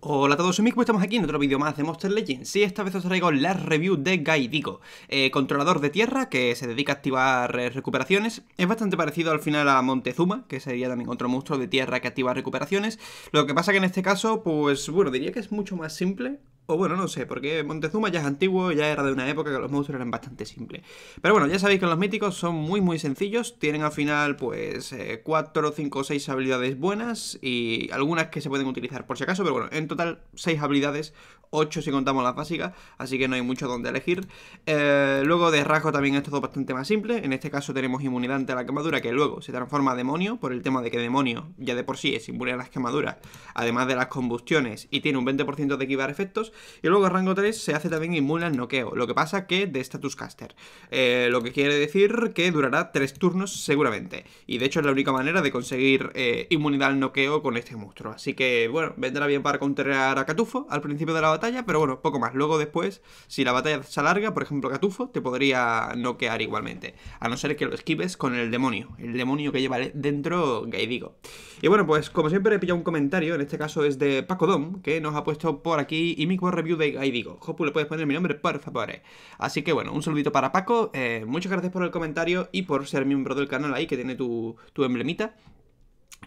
Hola a todos, soy Miku, estamos aquí en otro vídeo más de Monster Legends y esta vez os traigo la review de Gaidico, eh, controlador de tierra que se dedica a activar eh, recuperaciones, es bastante parecido al final a Montezuma, que sería también control monstruo de tierra que activa recuperaciones, lo que pasa que en este caso, pues bueno, diría que es mucho más simple, o bueno, no sé, porque Montezuma ya es antiguo, ya era de una época que los monstruos eran bastante simples. Pero bueno, ya sabéis que los míticos son muy muy sencillos, tienen al final pues 4, 5 o 6 habilidades buenas y algunas que se pueden utilizar por si acaso, pero bueno, en total 6 habilidades, 8 si contamos las básicas, así que no hay mucho donde elegir. Eh, luego de rasgo también es todo bastante más simple, en este caso tenemos inmunidad ante la quemadura que luego se transforma a demonio por el tema de que demonio ya de por sí es inmune a las quemaduras, además de las combustiones y tiene un 20% de equivar efectos y luego rango 3 se hace también inmune al noqueo, lo que pasa que de status caster. Eh, lo que quiere decir que durará 3 turnos seguramente. Y de hecho es la única manera de conseguir eh, inmunidad al noqueo con este monstruo. Así que bueno, vendrá bien para contrarrestar a Catufo al principio de la batalla, pero bueno, poco más. Luego después, si la batalla se alarga, por ejemplo Catufo, te podría noquear igualmente. A no ser que lo esquives con el demonio, el demonio que lleva dentro Gaidigo. Y bueno, pues como siempre he pillado un comentario, en este caso es de Paco Dom, que nos ha puesto por aquí y mi review de ahí digo. Hopu le puedes poner mi nombre, por favor. Así que bueno, un saludito para Paco. Eh, muchas gracias por el comentario y por ser miembro del canal ahí que tiene tu, tu emblemita.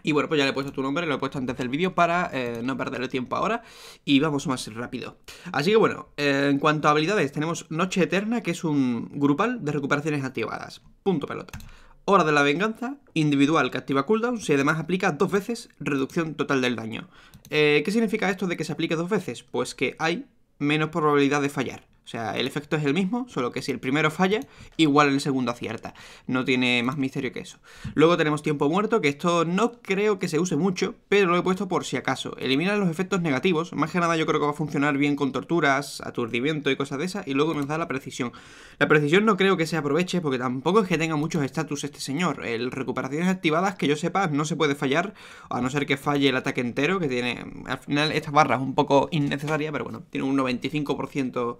Y bueno, pues ya le he puesto tu nombre, lo he puesto antes del vídeo para eh, no perder el tiempo ahora y vamos más rápido. Así que bueno, eh, en cuanto a habilidades, tenemos Noche Eterna, que es un grupal de recuperaciones activadas. Punto pelota. Hora de la Venganza, individual que activa cooldown, si además aplica dos veces reducción total del daño. Eh, ¿Qué significa esto de que se aplique dos veces? Pues que hay menos probabilidad de fallar. O sea, el efecto es el mismo, solo que si el primero falla, igual el segundo acierta. No tiene más misterio que eso. Luego tenemos tiempo muerto, que esto no creo que se use mucho, pero lo he puesto por si acaso. Elimina los efectos negativos, más que nada yo creo que va a funcionar bien con torturas, aturdimiento y cosas de esas, y luego nos da la precisión. La precisión no creo que se aproveche, porque tampoco es que tenga muchos estatus este señor. El recuperaciones activadas, que yo sepa, no se puede fallar, a no ser que falle el ataque entero, que tiene... Al final esta barra un poco innecesaria, pero bueno, tiene un 95%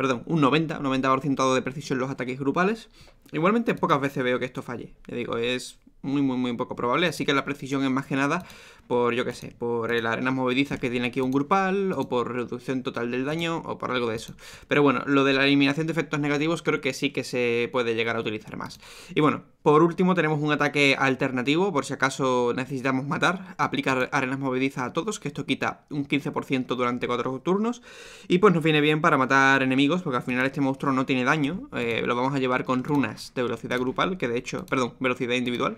perdón, un 90, un 90% de precisión en los ataques grupales. Igualmente pocas veces veo que esto falle, le digo, es muy muy muy poco probable, así que la precisión es más que nada por, yo qué sé, por el arena movediza que tiene aquí un grupal, o por reducción total del daño, o por algo de eso. Pero bueno, lo de la eliminación de efectos negativos creo que sí que se puede llegar a utilizar más. Y bueno, por último tenemos un ataque alternativo, por si acaso necesitamos matar, aplicar arenas movedizas a todos, que esto quita un 15% durante 4 turnos, y pues nos viene bien para matar enemigos, porque al final este monstruo no tiene daño, eh, lo vamos a llevar con runas de velocidad grupal, que de hecho, perdón, velocidad individual,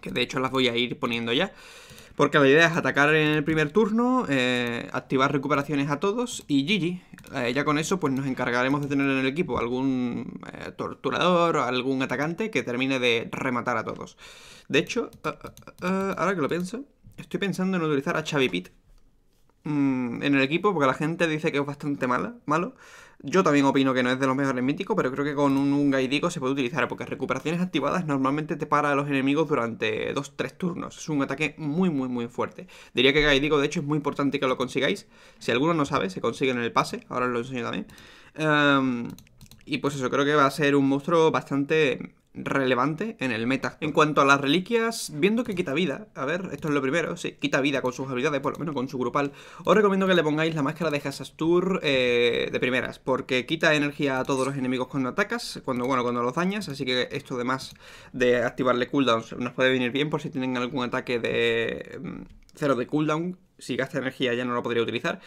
que de hecho las voy a ir poniendo ya. Porque la idea es atacar en el primer turno, eh, activar recuperaciones a todos y GG. Eh, ya con eso pues nos encargaremos de tener en el equipo algún eh, torturador o algún atacante que termine de rematar a todos. De hecho, ah, ah, ah, ahora que lo pienso, estoy pensando en utilizar a Xavi Pit. Mm, en el equipo, porque la gente dice que es bastante mala, malo. Yo también opino que no es de los mejores míticos, pero creo que con un, Gaidigo se puede utilizar, porque recuperaciones activadas normalmente te para a los enemigos durante 2-3 turnos. Es un ataque muy, muy, muy fuerte. Diría que Gaidigo de hecho, es muy importante que lo consigáis. Si alguno no sabe, se consigue en el pase, ahora os lo enseño también. Em, y pues eso, creo que va a ser un monstruo bastante relevante en el meta. En cuanto a las reliquias, viendo que quita vida, a ver, esto es lo primero, sí, quita vida con sus habilidades, por lo menos con su grupal, os recomiendo que le pongáis la máscara de Hasastur eh, de primeras, porque quita energía a todos los enemigos cuando atacas, cuando, bueno, cuando los dañas, así que esto además de activarle cooldowns nos puede venir bien por si tienen algún ataque de mm, cero de cooldown, si gasta energía ya no lo podría utilizar.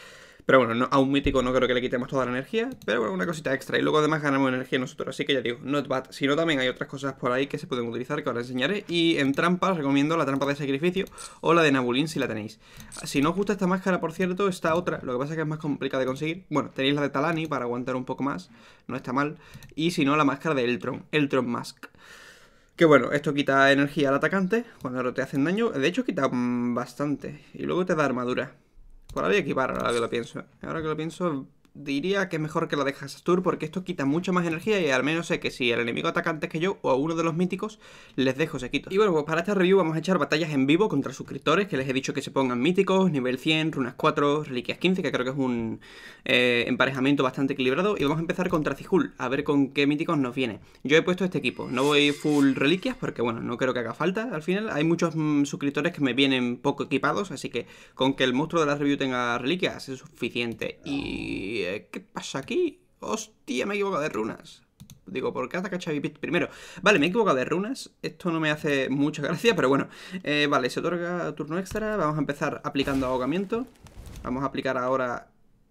Pero bueno, a un mítico no creo que le quitemos toda la energía, pero bueno, una cosita extra. Y luego además ganamos energía nosotros, así que ya digo, not bad. Si no, también hay otras cosas por ahí que se pueden utilizar que ahora enseñaré. Y en trampas recomiendo la trampa de sacrificio o la de Nabulín si la tenéis. Si no os gusta esta máscara, por cierto, está otra. Lo que pasa es que es más complicada de conseguir. Bueno, tenéis la de Talani para aguantar un poco más, no está mal. Y si no, la máscara de Eltron, Eltron Mask. Que bueno, esto quita energía al atacante cuando te hacen daño. De hecho, quita bastante. Y luego te da armadura. Por ahí voy equipar ahora que lo pienso. Ahora que lo pienso, diría que es mejor que la dejas Tour porque esto quita mucha más energía y al menos sé que si el enemigo ataca antes que yo o a uno de los míticos, les dejo quito Y bueno, pues para esta review vamos a echar batallas en vivo contra suscriptores que les he dicho que se pongan míticos, nivel 100, runas 4, reliquias 15, que creo que es un eh, emparejamiento bastante equilibrado. Y vamos a empezar contra Cihul, a ver con qué míticos nos viene. Yo he puesto este equipo, no voy full reliquias porque bueno, no creo que haga falta al final. Hay muchos mm, suscriptores que me vienen poco equipados, así que con que el monstruo de la review tenga reliquias es suficiente. Y ¿eh? ¿Qué pasa aquí? Hostia, me he equivocado de runas. Digo, ¿por qué ataca Chavipit primero? Vale, me he equivocado de runas. Esto no me hace mucha gracia, pero bueno. Eh, vale, se otorga turno extra. Vamos a empezar aplicando ahogamiento. Vamos a aplicar ahora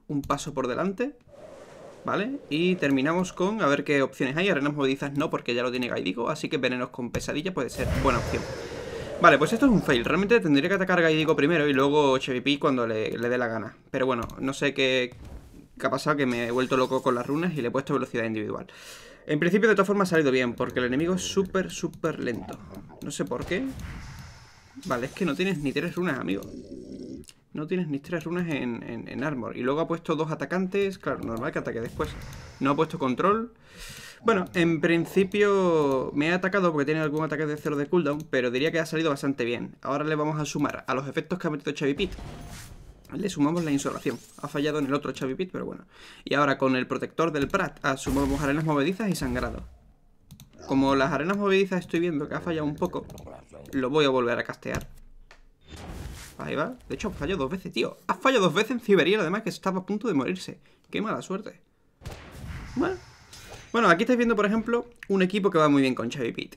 un paso por delante. ¿Vale? Y terminamos con, a ver qué opciones hay. Arenas Movilizas no, porque ya lo tiene Gaidigo. Así que venenos con pesadilla puede ser buena opción. Vale, pues esto es un fail. Realmente tendría que atacar a Gaidigo primero y luego Chavipit cuando le dé la gana. Pero bueno, no sé qué, que ha pasado que me he vuelto loco con las runas y le he puesto velocidad individual. En principio, de todas formas, ha salido bien, porque el enemigo es súper, súper lento. No sé por qué. Vale, es que no tienes ni tres runas, amigo. No tienes ni tres runas en, armor. Y luego ha puesto dos atacantes. Claro, normal que ataque después. No ha puesto control. Bueno, en principio me ha atacado porque tiene algún ataque de cero de cooldown, pero diría que ha salido bastante bien. Ahora le vamos a sumar a los efectos que ha metido Pit. Le sumamos la insolación. Ha fallado en el otro Chavi Pit, pero bueno. Y ahora con el protector del Prat ah, sumamos arenas movedizas y sangrado. Como las arenas movedizas estoy viendo que ha fallado un poco, lo voy a volver a castear. Ahí va. De hecho, ha fallado dos veces, tío. Ha fallado dos veces en Ciberiel, además, que estaba a punto de morirse. Qué mala suerte. Bueno. Bueno, aquí estáis viendo, por ejemplo, un equipo que va muy bien con Chavi Pit.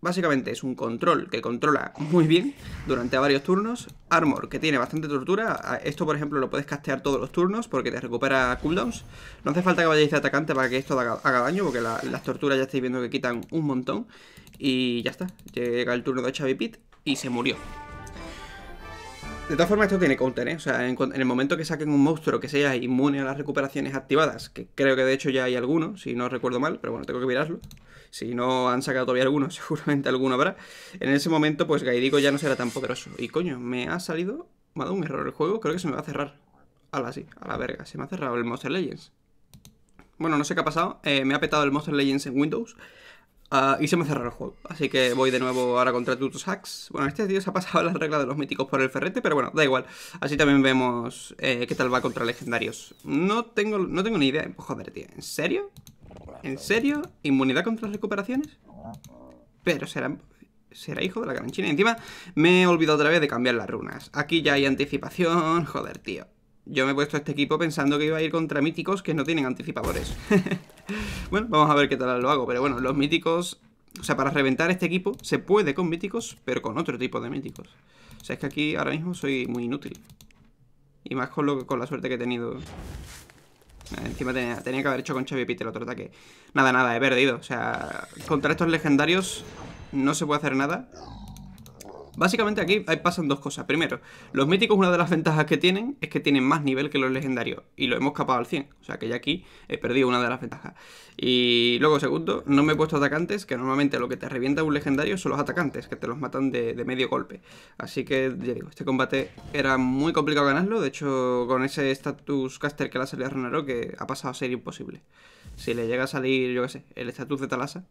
Básicamente es un control que controla muy bien durante varios turnos. Armor, que tiene bastante tortura. Esto, por ejemplo, lo puedes castear todos los turnos porque te recupera cooldowns. No hace falta que vayáis de atacante para que esto haga, daño porque las torturas ya estáis viendo que quitan un montón. Y ya está. Llega el turno de Xavi Pit y se murió. De todas formas, esto tiene counter, ¿eh? O sea, en, en, el momento que saquen un monstruo que sea inmune a las recuperaciones activadas, que creo que de hecho ya hay alguno, si no recuerdo mal, pero bueno, tengo que mirarlo si no han sacado todavía alguno, seguramente alguno habrá, en ese momento pues gaidico ya no será tan poderoso. Y coño, me ha salido, me ha dado un error el juego, creo que se me va a cerrar. A la sí, a la verga, se me ha cerrado el Monster Legends. Bueno, no sé qué ha pasado, eh, me ha petado el Monster Legends en Windows. Ah, y se me ha cerrado el juego. Así que voy de nuevo ahora contra Tutus Hacks. Bueno, este tío se ha pasado la regla de los míticos por el ferrete, pero bueno, da igual. Así también vemos eh, qué tal va contra legendarios. No tengo, no tengo ni idea. Eh, joder, tío, ¿en serio? ¿En serio? ¿Inmunidad contra las recuperaciones? Pero será, será hijo de la gran china. Encima me he olvidado otra vez de cambiar las runas. Aquí ya hay anticipación. Joder, tío. Yo me he puesto este equipo pensando que iba a ir contra míticos que no tienen anticipadores. bueno, vamos a ver qué tal lo hago. Pero bueno, los míticos... O sea, para reventar este equipo se puede con míticos, pero con otro tipo de míticos. O sea, es que aquí ahora mismo soy muy inútil. Y más con, lo, con la suerte que he tenido Encima tenía, que haber hecho con Chevy Pete el otro ataque. Nada, nada, he perdido. O sea, contra estos legendarios no se puede hacer nada. Básicamente aquí pasan dos cosas. Primero, los míticos una de las ventajas que tienen es que tienen más nivel que los legendarios y lo hemos capado al 100. O sea que ya aquí he perdido una de las ventajas. Y luego, segundo, no me he puesto atacantes, que normalmente lo que te revienta un legendario son los atacantes, que te los matan de, medio golpe. Así que, ya digo, este combate era muy complicado ganarlo. De hecho, con ese status caster que le ha salido a Renaro, que ha pasado a ser imposible. Si le llega a salir, yo qué sé, el estatus de Talasa,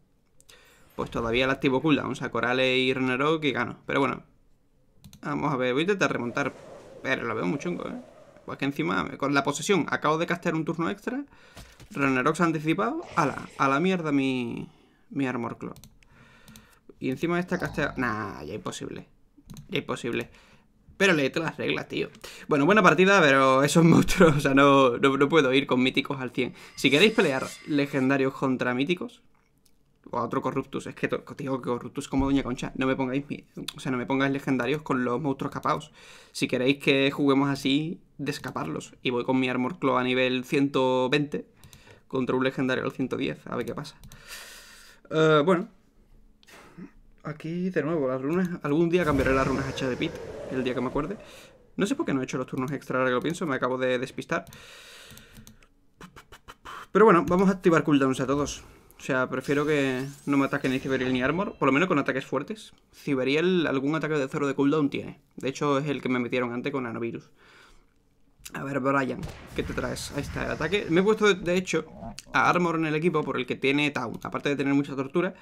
pues todavía la activo cooldown. O sea, Corales y Renarok y gano. Pero bueno, vamos a ver. Voy a intentar remontar. Pero lo veo muy chungo, ¿eh? Pues que encima, con la posesión, acabo de castear un turno extra. Renarok se ha anticipado. A la mierda mi, mi Armor Claw. Y encima esta castea... Nah, ya imposible. Ya imposible. Pero todas las reglas, tío. Bueno, buena partida, pero esos monstruos, o sea, no, no, no puedo ir con míticos al 100. Si queréis pelear legendarios contra míticos, o a otro Corruptus. Es que, digo que Corruptus como Doña Concha, no me pongáis, o sea, no me pongáis legendarios con los monstruos capados. Si queréis que juguemos así, De escaparlos, Y voy con mi Armor Claw a nivel 120 contra un legendario al 110, a ver qué pasa. Eh, bueno. Aquí, de nuevo, las runas... Algún día cambiaré las runas H de Pit, el día que me acuerde. No sé por qué no he hecho los turnos extra, ahora que lo pienso, me acabo de despistar. Pero bueno, vamos a activar cooldowns a todos. O sea, prefiero que no me ataque ni Ciberiel ni Armor, por lo menos con ataques fuertes. Ciberiel algún ataque de cero de cooldown tiene. De hecho, es el que me metieron antes con Anovirus. A ver, Brian, ¿qué te traes? Ahí está el ataque. Me he puesto, de hecho, a Armor en el equipo por el que tiene Taunt. Aparte de tener mucha tortura,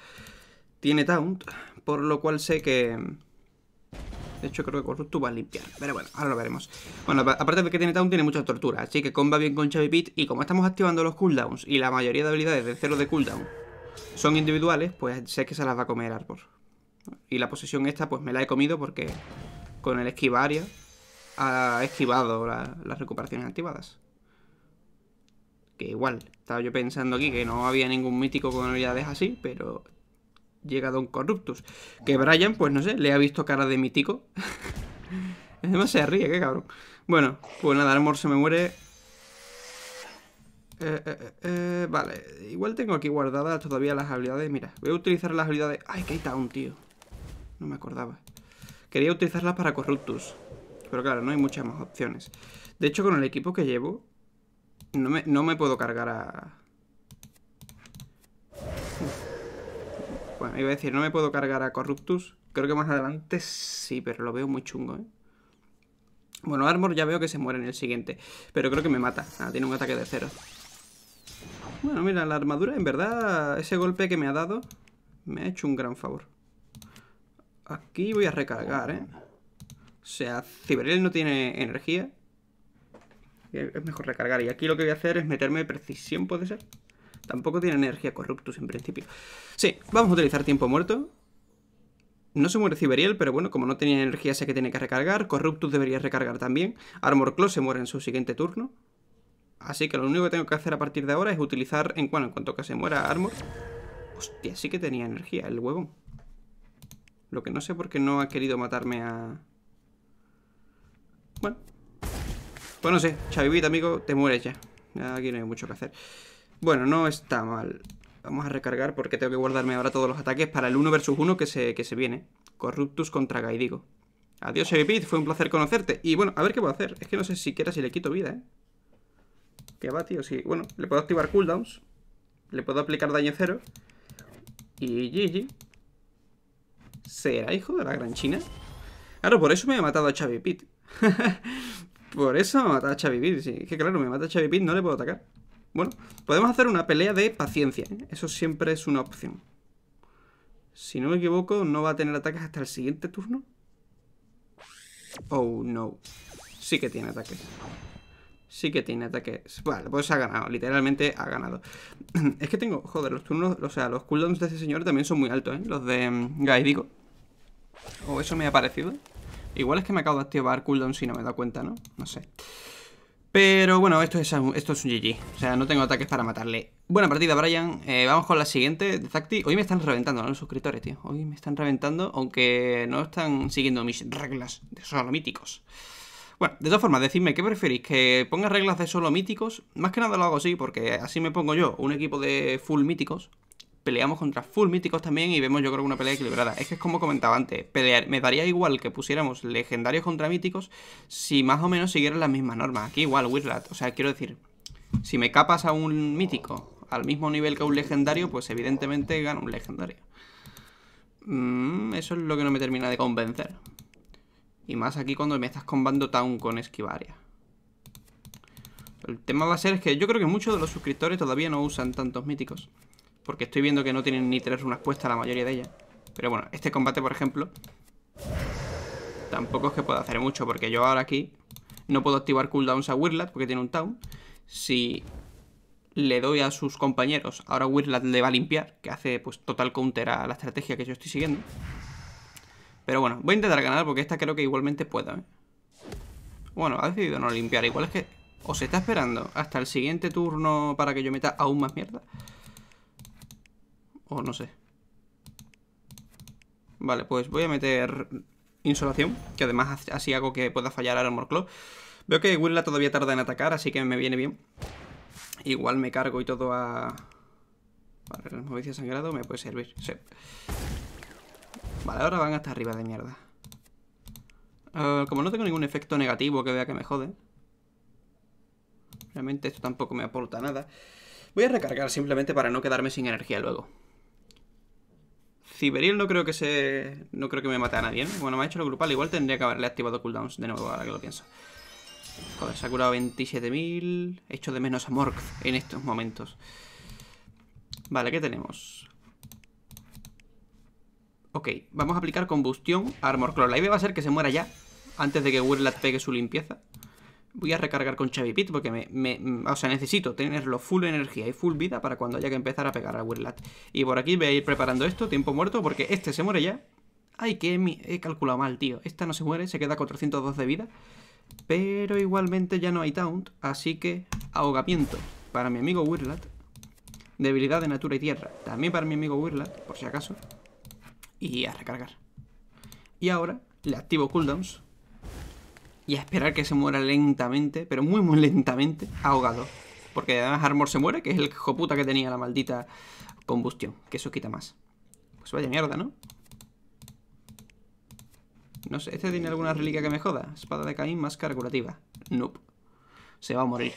tiene Taunt, por lo cual sé que de hecho, creo que tú va a limpiar. Pero bueno, ahora lo veremos. Bueno, aparte de que tiene Town, tiene mucha tortura. Así que comba bien con Chavi Pit. Y como estamos activando los cooldowns y la mayoría de habilidades de cero de cooldown son individuales, pues sé que se las va a comer Arbor. Y la posesión esta, pues me la he comido porque con el esquivario ha esquivado las recuperaciones activadas. Que igual, estaba yo pensando aquí que no había ningún mítico con habilidades así, pero llega Don Corruptus. Que Brian, pues no sé, le ha visto cara de mítico. Además se ríe, qué cabrón. Bueno, pues nada, amor, se me muere. Eh, eh, eh, vale, igual tengo aquí guardadas todavía las habilidades. Mira, voy a utilizar las habilidades. ¡Ay, que un tío! No me acordaba. Quería utilizarlas para Corruptus. Pero claro, no hay muchas más opciones. De hecho, con el equipo que llevo, no me puedo cargar a, iba a decir, no me puedo cargar a Corruptus. Creo que más adelante sí, pero lo veo muy chungo, ¿eh? Bueno, Armor ya veo que se muere en el siguiente. Pero creo que me mata. Ah, tiene un ataque de cero. Bueno, mira, la armadura, en verdad, ese golpe que me ha dado me ha hecho un gran favor. Aquí voy a recargar, ¿eh? O sea, Ciberel no tiene energía. Eh, es mejor recargar. Y aquí lo que voy a hacer es meterme precisión, ¿puede ser? Tampoco tiene energía corruptus en principio. Sí, vamos a utilizar tiempo muerto. No se muere Ciberiel, pero bueno, como no tenía energía sé que tiene que recargar. Corruptus debería recargar también. Armor Claw se muere en su siguiente turno. Así que lo único que tengo que hacer a partir de ahora es utilizar, en, bueno, en cuanto que se muera Armor... Hostia, sí que tenía energía el huevo Lo que no sé por qué no ha querido matarme a... Bueno. Pues no sé, Chavivit, amigo, te mueres ya. Aquí no hay mucho que hacer. Bueno, no está mal. Vamos a recargar porque tengo que guardarme ahora todos los ataques para el 1 versus 1 que se, se viene. Corruptus contra Gaidigo. Adiós, Pit. fue un placer conocerte. Y bueno, a ver qué puedo hacer. Es que no sé siquiera si le quito vida, ¿eh? Que va, tío, sí. Bueno, le puedo activar cooldowns. Le puedo aplicar daño cero. Y GG. ¿Será hijo de la gran china? Claro, por eso me ha matado a Chavi Pit. por eso me ha matado a Chavi Es que claro, me mata a Pit, no le puedo atacar. Bueno, podemos hacer una pelea de paciencia. ¿eh? Eso siempre es una opción. Si no me equivoco, no va a tener ataques hasta el siguiente turno. Oh, no. Sí que tiene ataques. Sí que tiene ataques. Vale, pues ha ganado. Literalmente ha ganado. es que tengo... Joder, los turnos... O sea, los cooldowns de ese señor también son muy altos, ¿eh? Los de digo mm, O oh, eso me ha parecido. Igual es que me acabo de activar cooldown si no me da cuenta, ¿no? No sé. Pero bueno, esto es, esto es un GG. O sea, no tengo ataques para matarle. Buena partida, Brian. Eh, vamos con la siguiente Zacti. Hoy me están reventando los suscriptores, tío. Hoy me están reventando, aunque no están siguiendo mis reglas de solo míticos. Bueno, de todas formas, decidme, ¿qué preferís? ¿Que ponga reglas de solo míticos? Más que nada lo hago así, porque así me pongo yo un equipo de full míticos peleamos contra full míticos también y vemos yo creo que una pelea equilibrada. Es que es como comentaba antes, pelear, me daría igual que pusiéramos legendarios contra míticos si más o menos siguieran las mismas normas. Aquí igual, Wizard o sea, quiero decir, si me capas a un mítico al mismo nivel que un legendario, pues evidentemente gana un legendario. Mm, eso es lo que no me termina de convencer. Y más aquí cuando me estás combando Town con Esquivaria. El tema va a ser es que yo creo que muchos de los suscriptores todavía no usan tantos míticos. Porque estoy viendo que no tienen ni tres runas puestas la mayoría de ellas. Pero bueno, este combate, por ejemplo, tampoco es que pueda hacer mucho. Porque yo ahora aquí no puedo activar cooldowns a Wirlat porque tiene un town. Si le doy a sus compañeros, ahora Wirlat le va a limpiar, que hace pues total counter a la estrategia que yo estoy siguiendo. Pero bueno, voy a intentar ganar porque esta creo que igualmente pueda. ¿eh? Bueno, ha decidido no limpiar. Igual es que o se está esperando hasta el siguiente turno para que yo meta aún más mierda. O no sé. Vale, pues voy a meter insolación, que además así hago que pueda fallar al Armor Claw. Veo que Willa todavía tarda en atacar, así que me viene bien. Igual me cargo y todo a... Vale, el movicia sangrado me puede servir, Vale, ahora van hasta arriba de mierda. Eh, como no tengo ningún efecto negativo que vea que me jode. Realmente esto tampoco me aporta nada. Voy a recargar simplemente para no quedarme sin energía luego. Ciberil no creo que se... No creo que me mate a nadie, Bueno, me ha hecho lo grupal. Igual tendría que haberle activado cooldowns de nuevo, ahora que lo pienso. Joder, se ha curado 27.000. He hecho de menos a Morg en estos momentos. Vale, ¿qué tenemos? Ok, vamos a aplicar combustión a Armor Claw. La idea va a ser que se muera ya, antes de que Wurlat pegue su limpieza. Voy a recargar con Chevy Pit porque me, mm, O sea, necesito tenerlo full energía y full vida para cuando haya que empezar a pegar a Wirlat. Y por aquí voy a ir preparando esto, tiempo muerto, porque este se muere ya. Ay, que he calculado mal, tío. Esta no se muere, se queda 402 de vida. Pero igualmente ya no hay taunt, así que ahogamiento para mi amigo Wirlat. Debilidad de natura y tierra, también para mi amigo Wirlat, por si acaso. Y a recargar. Y ahora le activo cooldowns y a esperar que se muera lentamente, pero muy muy lentamente, ahogado. Porque además Armor se muere, que es el puta que tenía la maldita combustión, que eso quita más. Pues vaya mierda, ¿no? No sé, ¿este tiene alguna reliquia que me joda? Espada de Caín, máscara curativa. Nope. Se va a morir.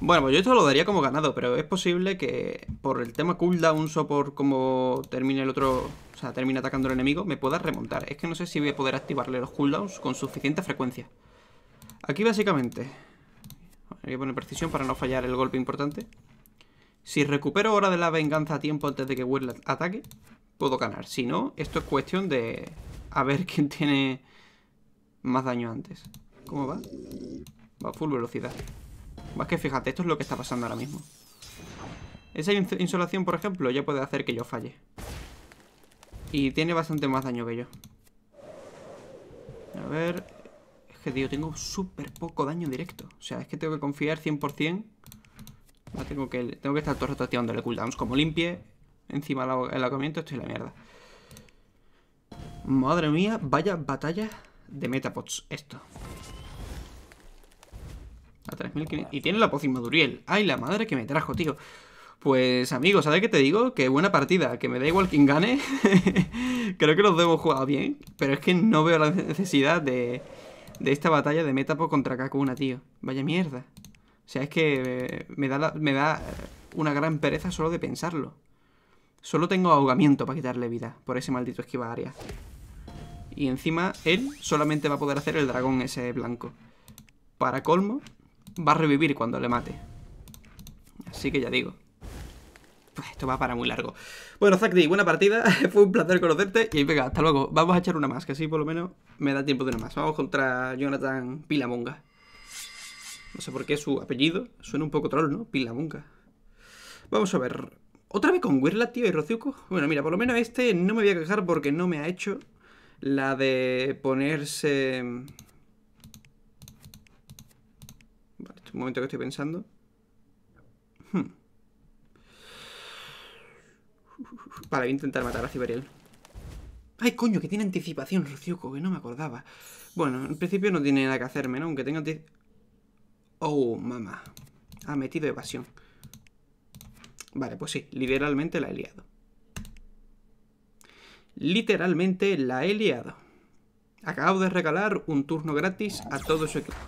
Bueno, pues yo esto lo daría como ganado, pero es posible que por el tema cooldown o por como termine el otro o sea, termina atacando al enemigo, me pueda remontar. Es que no sé si voy a poder activarle los cooldowns con suficiente frecuencia. Aquí básicamente... Hay que poner precisión para no fallar el golpe importante. Si recupero hora de la venganza a tiempo antes de que Will ataque, puedo ganar. Si no, esto es cuestión de... A ver quién tiene más daño antes. ¿Cómo va? Va a full velocidad. Más que fíjate, esto es lo que está pasando ahora mismo. Esa insolación, por ejemplo, ya puede hacer que yo falle. Y tiene bastante más daño que yo. A ver... Es que, tío, tengo súper poco daño directo. O sea, es que tengo que confiar 100%. tengo, que, tengo que estar todo el rato cooldowns. Como limpie encima el ahogamiento, estoy en la mierda. Madre mía, vaya batalla de metapods esto. A 3.500. Y tiene la poción Maduriel. ¡Ay, la madre que me trajo, tío! Pues amigos, ¿sabes qué te digo? Que buena partida, que me da igual quien gane. Creo que los debo jugar bien, pero es que no veo la necesidad de, esta batalla de Metapo contra Kakuna, tío. Vaya mierda. O sea, es que eh, me da, me da una gran pereza solo de pensarlo. Solo tengo ahogamiento para quitarle vida por ese maldito esquiva Y encima él solamente va a poder hacer el dragón ese blanco. Para colmo, va a revivir cuando le mate. Así que ya digo. Pues esto va para muy largo. Bueno, Zack buena partida. Fue un placer conocerte. Y venga, hasta luego. Vamos a echar una más, que así por lo menos me da tiempo de una más. Vamos contra Jonathan Pilamonga. No sé por qué su apellido suena un poco troll, ¿no? Pilamonga. Vamos a ver. ¿Otra vez con Wirla, tío, y Rociuco? Bueno, mira, por lo menos este no me voy a quejar porque no me ha hecho la de ponerse... Vale, este un momento que estoy pensando. Vale, voy a intentar matar a Ciberiel. ¡Ay, coño! Que tiene anticipación, Ruciuco, que no me acordaba. Bueno, en principio no tiene nada que hacerme, ¿no? Aunque tenga... Oh, mamá. Ha metido evasión. Vale, pues sí, literalmente la he liado. Literalmente la he liado. Acabo de regalar un turno gratis a todo su equipo.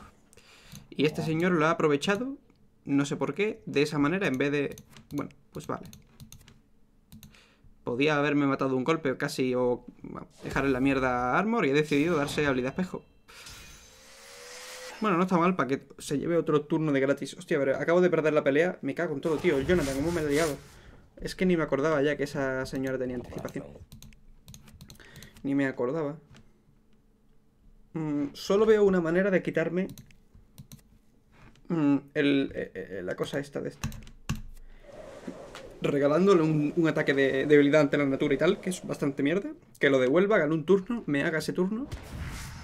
Y este señor lo ha aprovechado, no sé por qué, de esa manera en vez de... Bueno, pues vale. Podía haberme matado un golpe casi o dejar en la mierda Armor y he decidido darse habilidad espejo. Bueno, no está mal para que se lleve otro turno de gratis. Hostia, pero acabo de perder la pelea. Me cago en todo, tío. Jonathan, ¿cómo me he liado? Es que ni me acordaba ya que esa señora tenía anticipación. Ni me acordaba. Mm, solo veo una manera de quitarme mm, eh, eh, la cosa esta de esta regalándole un, ataque de debilidad ante la natura y tal, que es bastante mierda. Que lo devuelva, gane un turno, me haga ese turno.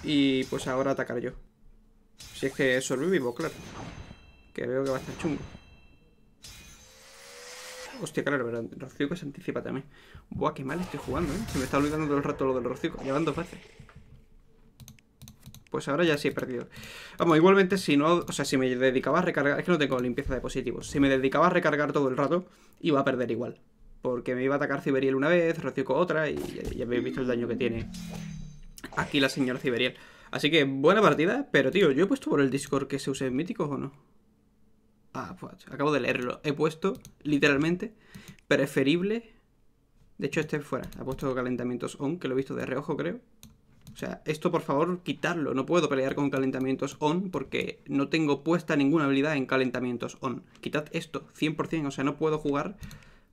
Y pues ahora atacar yo. Si es que sobrevivo, claro. Que veo que va a estar chungo. Hostia, claro, pero Rocío se anticipa también. Buah, qué mal estoy jugando, ¿eh? Se me está olvidando todo el rato lo del Rocío. llevando fácil pues ahora ya sí he perdido. Vamos, igualmente si no, o sea, si me dedicaba a recargar, es que no tengo limpieza de positivos. Si me dedicaba a recargar todo el rato, iba a perder igual. Porque me iba a atacar Ciberiel una vez, rocío otra, y ya, habéis visto el daño que tiene aquí la señora Ciberiel. Así que buena partida, pero tío, ¿yo he puesto por el Discord que se use en míticos o no? Ah, pues acabo de leerlo. He puesto, literalmente, preferible. De hecho, este fuera. Ha puesto calentamientos on, que lo he visto de reojo, creo. O sea, esto por favor, quitarlo. No puedo pelear con calentamientos on porque no tengo puesta ninguna habilidad en calentamientos on. Quitad esto, 100%. O sea, no puedo jugar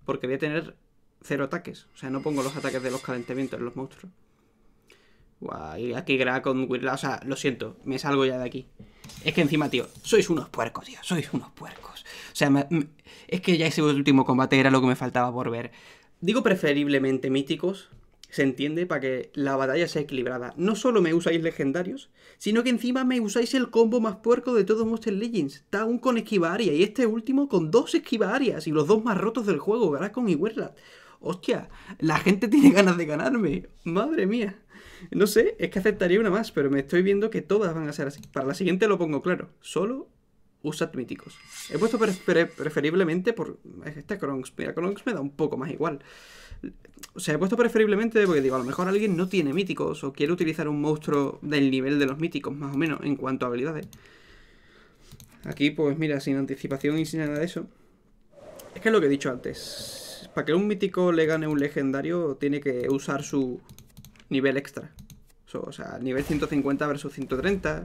porque voy a tener cero ataques. O sea, no pongo los ataques de los calentamientos en los monstruos. Guay, aquí graba con O sea, lo siento, me salgo ya de aquí. Es que encima, tío, sois unos puercos, tío. Sois unos puercos. O sea, es que ya ese último combate era lo que me faltaba por ver. Digo preferiblemente míticos, se entiende para que la batalla sea equilibrada. No solo me usáis legendarios, sino que encima me usáis el combo más puerco de todos Monster Legends. Está un con esquiva y este último con dos esquivarias y los dos más rotos del juego, Garakon y Werlat. Hostia, la gente tiene ganas de ganarme. Madre mía. No sé, es que aceptaría una más, pero me estoy viendo que todas van a ser así. Para la siguiente lo pongo claro. Solo usad míticos. He puesto preferiblemente por... esta Kronx. Mira, Kronx me da un poco más igual. O sea, he puesto preferiblemente porque digo, a lo mejor alguien no tiene míticos o quiere utilizar un monstruo del nivel de los míticos, más o menos, en cuanto a habilidades. Aquí, pues mira, sin anticipación y sin nada de eso. Es que es lo que he dicho antes. Para que un mítico le gane un legendario, tiene que usar su nivel extra. O sea, nivel 150 versus 130.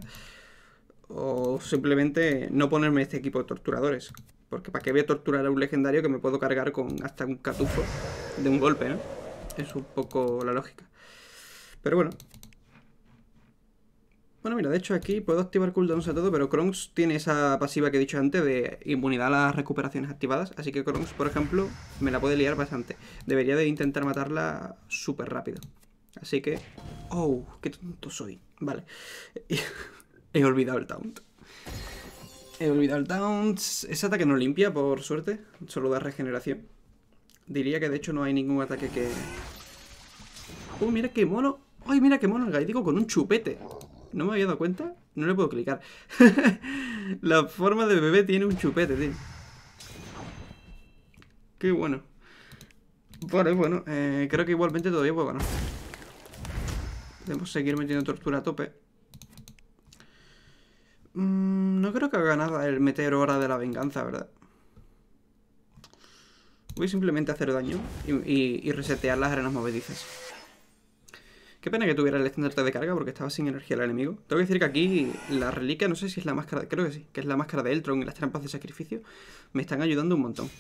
O simplemente no ponerme este equipo de torturadores. Porque para qué voy a torturar a un legendario que me puedo cargar con hasta un catufo de un golpe, ¿no? Es un poco la lógica. Pero bueno. Bueno, mira, de hecho aquí puedo activar cooldowns a todo, pero Kronx tiene esa pasiva que he dicho antes de inmunidad a las recuperaciones activadas. Así que Kronx, por ejemplo, me la puede liar bastante. Debería de intentar matarla súper rápido. Así que... ¡Oh! ¡Qué tonto soy! Vale. He olvidado el taunt. He olvidado el Downs. Ese ataque no limpia, por suerte. Solo da regeneración. Diría que de hecho no hay ningún ataque que... ¡Oh, mira qué mono! ¡Ay, mira qué mono el gaitico con un chupete! ¿No me había dado cuenta? No le puedo clicar. La forma de bebé tiene un chupete, tío. Qué bueno. Vale, bueno. Eh, creo que igualmente todavía puedo ganar. Podemos seguir metiendo tortura a tope. Mm, no creo que haga nada el meter hora de la venganza, ¿verdad? Voy simplemente a hacer daño y, resetear las arenas movedizas. Qué pena que tuviera el estandarte de carga porque estaba sin energía el enemigo. Tengo que decir que aquí la reliquia, no sé si es la máscara, creo que sí, que es la máscara de Eltron y las trampas de sacrificio, me están ayudando un montón.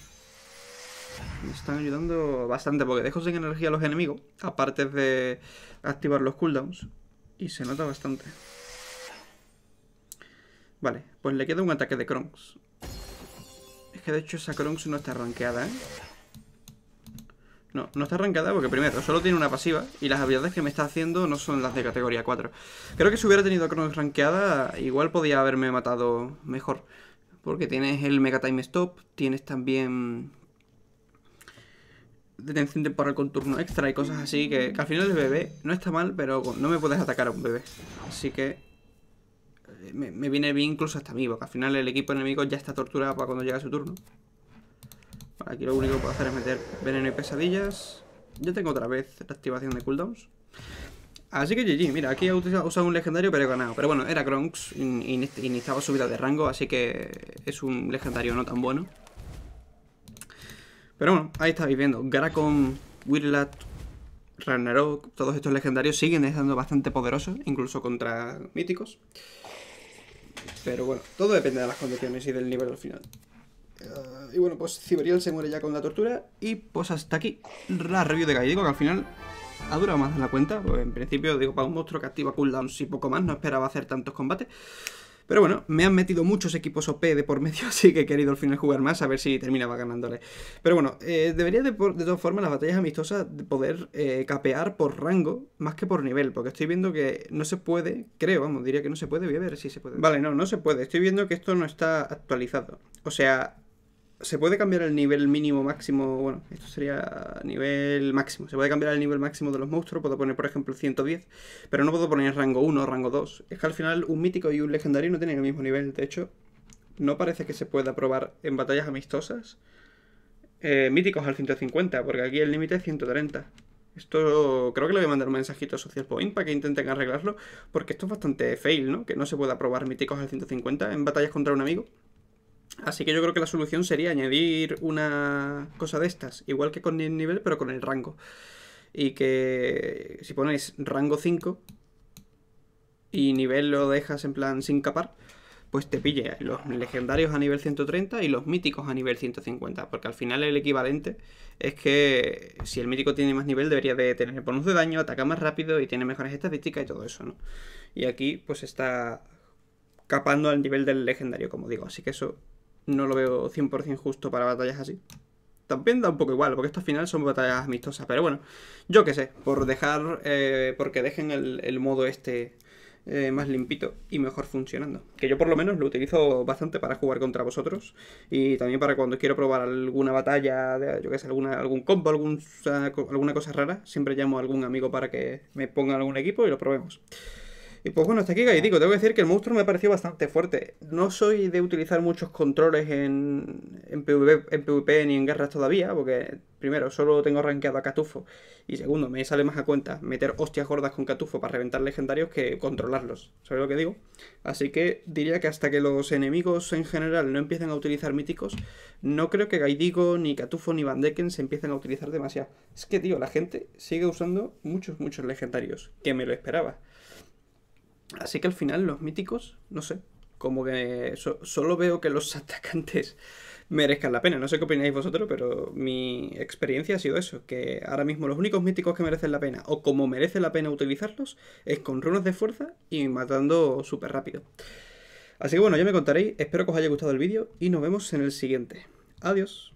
Me están ayudando bastante porque dejo sin energía a los enemigos, aparte de activar los cooldowns, y se nota bastante. Vale, pues le queda un ataque de Kronx Es que de hecho esa Kronks no está rankeada, ¿eh? No, no está rankeada porque primero, solo tiene una pasiva y las habilidades que me está haciendo no son las de categoría 4. Creo que si hubiera tenido Kronx rankeada, igual podía haberme matado mejor. Porque tienes el Mega Time Stop, tienes también detención temporal con turno extra y cosas así que al final el bebé no está mal, pero no me puedes atacar a un bebé. Así que eh, me, viene bien incluso hasta mí, porque al final el equipo enemigo ya está torturado para cuando llega su turno. aquí lo único que puedo hacer es meter veneno y pesadillas. Yo tengo otra vez la activación de cooldowns. Así que GG, mira, aquí he usado un legendario pero he ganado. Pero bueno, era Kronks y, subida de rango, así que es un legendario no tan bueno. Pero bueno, ahí estáis viendo. Gracon, Wirlat, Ragnarok, todos estos legendarios siguen estando bastante poderosos, incluso contra míticos. Pero bueno, todo depende de las condiciones y del nivel al final. Ah, y bueno, pues Ciberiel se muere ya con la tortura. Y pues hasta aquí la review de Gallego, que al final ha durado más de la cuenta. Pues, en principio, digo, para un monstruo que activa cooldowns y poco más, no esperaba hacer tantos combates. Pero bueno, me han metido muchos equipos OP de por medio, así que he querido al final jugar más, a ver si terminaba ganándole. Pero bueno, eh, debería de, de, todas formas las batallas amistosas de poder eh, capear por rango más que por nivel, porque estoy viendo que no se puede, creo, vamos, diría que no se puede, voy a ver si se puede. Vale, no, no se puede, estoy viendo que esto no está actualizado. O sea, se puede cambiar el nivel mínimo máximo, bueno, esto sería nivel máximo, se puede cambiar el nivel máximo de los monstruos, puedo poner por ejemplo 110, pero no puedo poner rango 1 o rango 2. Es que al final un mítico y un legendario no tienen el mismo nivel, de hecho, no parece que se pueda probar en batallas amistosas eh, míticos al 150, porque aquí el límite es 130. Esto creo que le voy a mandar un mensajito a Social Point para que intenten arreglarlo, porque esto es bastante fail, ¿no? Que no se pueda probar míticos al 150 en batallas contra un amigo. Así que yo creo que la solución sería añadir una cosa de estas, igual que con el nivel, pero con el rango. Y que si ponéis rango 5 y nivel lo dejas en plan sin capar, pues te pille los legendarios a nivel 130 y los míticos a nivel 150. Porque al final el equivalente es que si el mítico tiene más nivel debería de tener bonus de daño, ataca más rápido y tiene mejores estadísticas y todo eso, ¿no? Y aquí pues está capando al nivel del legendario, como digo. Así que eso no lo veo 100% justo para batallas así. También da un poco igual, porque estas final son batallas amistosas. Pero bueno, yo qué sé, por dejar, eh, porque dejen el, modo este eh, más limpito y mejor funcionando. Que yo por lo menos lo utilizo bastante para jugar contra vosotros y también para cuando quiero probar alguna batalla, de, yo qué sé, alguna, algún combo, algún, alguna cosa rara, siempre llamo a algún amigo para que me ponga algún equipo y lo probemos. Y pues bueno, hasta aquí Gaidigo, Tengo que decir que el monstruo me pareció bastante fuerte. No soy de utilizar muchos controles en, en, PvP, ni en guerras todavía, porque primero, solo tengo rankeado a Catufo. Y segundo, me sale más a cuenta meter hostias gordas con Catufo para reventar legendarios que controlarlos. ¿Sabes lo que digo? Así que diría que hasta que los enemigos en general no empiecen a utilizar míticos, no creo que Gaidigo, ni Catufo, ni Van se empiecen a utilizar demasiado. Es que, tío, la gente sigue usando muchos, muchos legendarios, que me lo esperaba. Así que al final los míticos, no sé, como que solo veo que los atacantes merezcan la pena. No sé qué opináis vosotros, pero mi experiencia ha sido eso, que ahora mismo los únicos míticos que merecen la pena, o como merece la pena utilizarlos, es con runas de fuerza y matando súper rápido. Así que bueno, ya me contaréis, espero que os haya gustado el vídeo y nos vemos en el siguiente. Adiós.